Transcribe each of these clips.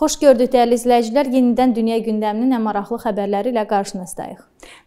Xoş gördük dəyərli izləyicilər. Yenidən dünya gündəminin ən maraqlı xəbərləri ilə qarşınızdayıq.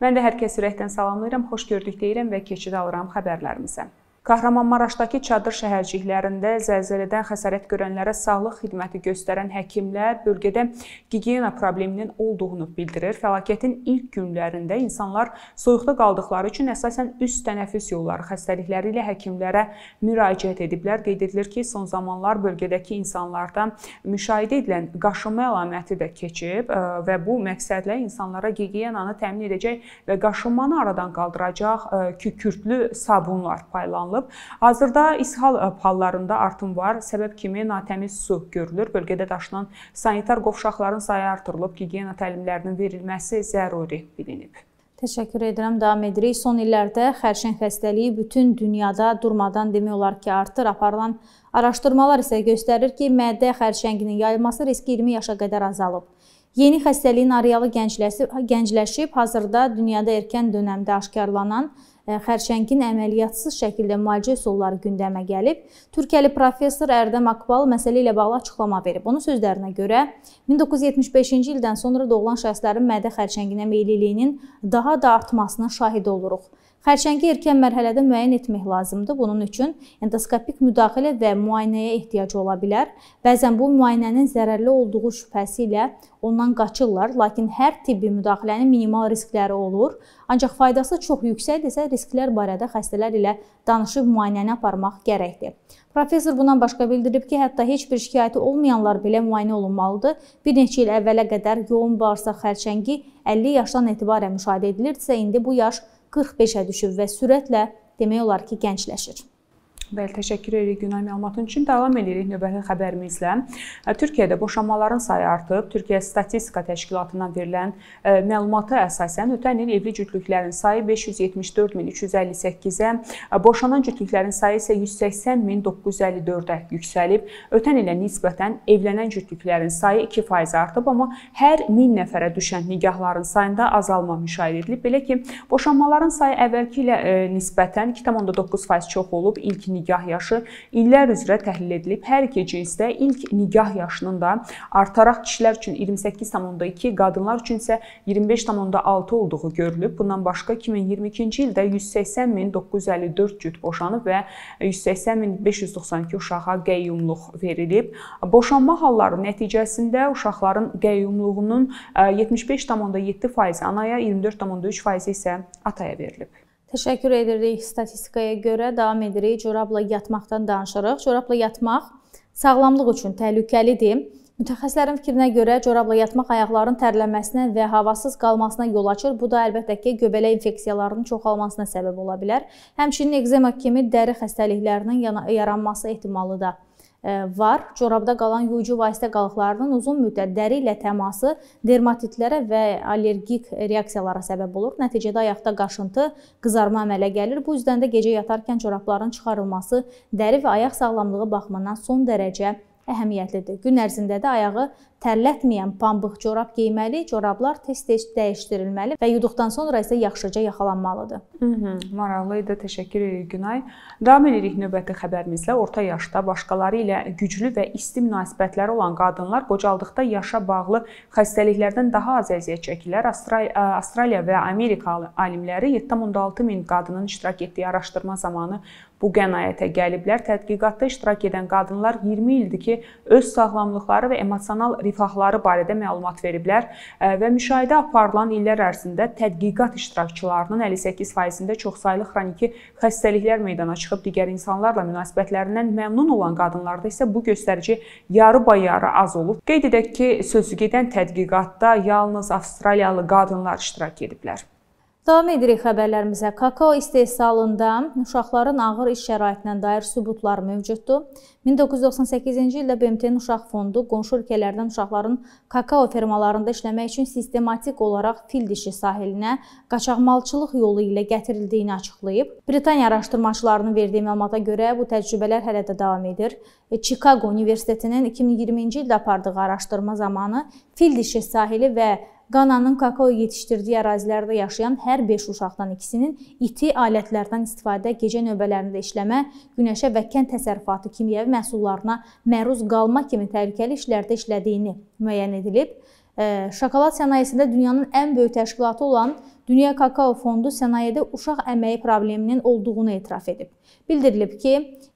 Mən də hər kəsi ürəkdən salamlayıram. Xoş gördük deyirəm və keçid alıram xəbərlərimizə. Kahramanmaraşdakı çadır şəhərciklərində zəlzələdən xəsarət görənlərə sağlıq xidməti göstərən həkimlər bölgədə gigiyena probleminin olduğunu bildirir. Fəlakətin ilk günlərində insanlar soyuqda qaldıqları üçün əsasən üst tənəffüs yolları xəstəlikləri ilə həkimlərə müraciət ediblər. Qeyd edilir ki, son zamanlar bölgədəki insanlarda müşahidə edilən qaşınma əlaməti də keçib e, və bu məqsədlə insanlara gigiyenanı təmin edəcək və qaşınmanı aradan qaldıracaq e, kükürtlü sabunlar paylanılır alınıb. Hazırda ishal hallarında e, artım var. Səbəb kimi natəmiz su görülür. Bölgədə daşınan sanitar qovşaqların sayı artırılıb, gigiyena təlimlərinin verilməsi zəruri bilinib. Təşəkkür edirəm. Davam edirik. Son illərdə xərçəng xəstəliyi bütün dünyada durmadan demək olar ki, artır. Aparılan araşdırmalar isə göstərir ki, mədə xərçənginin yayılması riski 20 yaşa qədər azalıb. Yeni xəstəliyin arealı gəncləşib, hazırda dünyada erkən dönəmdə aşkarlanan xərçəngin əməliyyatsız şəkildə müalicə üsulları gündəmə gəlib. Türkiyəli professor Ərdəm Akbal məsələ ilə bağlı açıqlama verib. Onun sözlərinə görə 1975-ci ildən sonra doğulan şəxslərin mədə xərçənginə meylliliyinin daha da artmasının şahidi oluruq. Xərçəngi erkən mərhələdə müəyyən etmək lazımdır. Bunun üçün endoskopik müdaxilə və müayinəyə ehtiyac ola bilər. Bəzən bu müayinənin zərərli olduğu şübhəsi ilə ondan qaçırlar, lakin hər tibbi müdaxilənin minimal riskləri olur. Ancaq faydası çox yüksəkdirsə, risklər barədə xəstələr ilə danışıb müayinəni aparmaq gərəkdir. Professor bundan başqa bildirib ki, hətta heç bir şikayəti olmayanlar belə müayinə olunmalıdır. Bir neçə il əvvələ qədər yoğun bağırsaq xərçəngi 50 yaşdan etibarən müşahidə edilirdisə, indi bu yaş 45-ə düşüb və sürətlə demək olar ki, gəncləşir. Bəli, təşəkkür edirik Günay məlumatın üçün. Davam edirik növbəti xəbərimizlə. E, Türkiyədə boşanmaların sayı artıb. Türkiyə Statistika Təşkilatından verilən e, məlumata əsasən ötən il evli cütlüklərin sayı 574358-ə, e, boşanan cütlüklərin sayı isə 180954-ə yüksəlib. Ötən ilə nisbətən evlənən cütlüklərin sayı 2% artıb, amma hər 1000 nəfərə düşən nikahların sayında azalma müşahidə edilib. Belə ki, boşanmaların sayı əvvəlki ilə nisbətən 2.9% çox olub. İlk nikah nigah yaşı illər üzrə təhlil edilib. Hər iki cinsdə ilk nigah yaşının da artaraq kişilər üçün 28,2, qadınlar üçün isə 25,6 olduğu görülüb. Bundan başqa 2022-ci ildə 180.954 cüt boşanıb və 180.592 uşağa qəyyumluq verilib. Boşanma halları nəticəsində uşaqların qəyyumluğunun 75,7% e, anaya, 24,3% isə ataya verilib. Təşəkkür edirik statistikaya görə. Davam edirik. Corabla yatmaqdan danışırıq. Corabla yatmaq sağlamlıq üçün təhlükəlidir. Mütəxəssislərin fikrinə görə corabla yatmaq ayaqların tərləməsinə və havasız qalmasına yol açır. Bu da əlbəttə ki, göbələk infeksiyalarının çoxalmasına səbəb ola bilər. Həmçinin ekzema kimi dəri xəstəliklərinin yaranması ehtimalı da var E, var. Corabda qalan yuyucu vasitə qalıqlarının uzun müddət dəri ilə təması dermatitlərə və allergik reaksiyalara səbəb olur. Nəticədə ayaqda qaşıntı, qızarma əmələ gəlir. Bu üzdən də gecə yatarkən corabların çıxarılması dəri və ayaq sağlamlığı baxımından son dərəcə əhəmiyyətlidir. Gün ərzində də ayağı tərlətməyən pambıq corab geyməli, corablar tez-tez dəyişdirilməli və yuduqdan sonra isə yaxşıca yaxalanmalıdır. Mhm, maraqlı idi. Təşəkkür edirik Günay. Davam edirik növbəti xəbərimizlə. Orta yaşda başqaları ilə güclü və isti münasibətləri olan qadınlar qocaldıqda yaşa bağlı xəstəliklərdən daha az əziyyət çəkirlər. Avstraliya və Amerika alimləri 7.6 min qadının iştirak etdiyi araşdırma zamanı bu qənaətə gəliblər. Tədqiqatda iştirak edən qadınlar 20 ildir ki, ki, öz sağlamlıqları və emosional rifahları barədə məlumat veriblər və müşahidə aparılan illər ərzində tədqiqat iştirakçılarının 58%-də çoxsaylı xroniki xəstəliklər meydana çıxıb, digər insanlarla münasibətlərindən məmnun olan qadınlarda isə bu göstərici yarı bayarı az olub. Qeyd edək ki, sözü gedən tədqiqatda yalnız Avstraliyalı qadınlar iştirak ediblər. Davam edirik xəbərlərimizə. Kakao istehsalında uşaqların ağır iş şəraitinə dair sübutlar mövcuddur. 1998-ci ildə BMT-nin Uşaq Fondu qonşu ölkələrdən uşaqların kakao fermalarında işləmək üçün sistematik olaraq fil dişi sahilinə qaçaqmalçılıq yolu ilə gətirildiyini açıqlayıb. Britaniya araşdırmaçılarının verdiyi məlumata görə bu təcrübələr hələ də davam edir. E, Chicago Universitetinin 2020-ci ildə apardığı araşdırma zamanı fil dişi sahili və Qananın kakao yetişdirdiyi ərazilərdə yaşayan hər 5 uşaqdan ikisinin iti alətlərdən istifadə, gecə növbələrində işləmə, günəşə və kənd təsərrüfatı kimyəvi məhsullarına məruz qalma kimi təhlükəli işlərdə işlədiyini müəyyən edilib. Şokolad sənayesində dünyanın ən böyük təşkilatı olan Dünya Kakao Fondu sənayədə uşaq əməyi probleminin olduğunu etiraf edib. Bildirilib ki,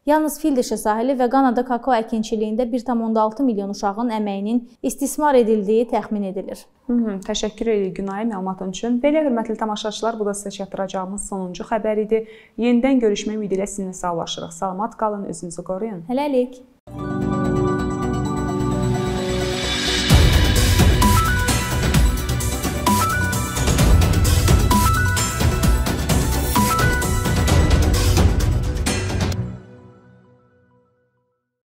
yalnız Fildişi sahili və Qanada kakao əkinçiliyində 1.6 milyon uşağın əməyinin istismar edildiyi təxmin edilir. Hı -hı, təşəkkür edirik Günay məlumatın üçün. Belə hörmətli tamaşaçılar, bu da sizə çatdıracağımız sonuncu xəbər idi. Yenidən görüşmək ümidi ilə sizinlə sağollaşırıq. Salamat qalın, özünüzü qoruyun. Hələlik.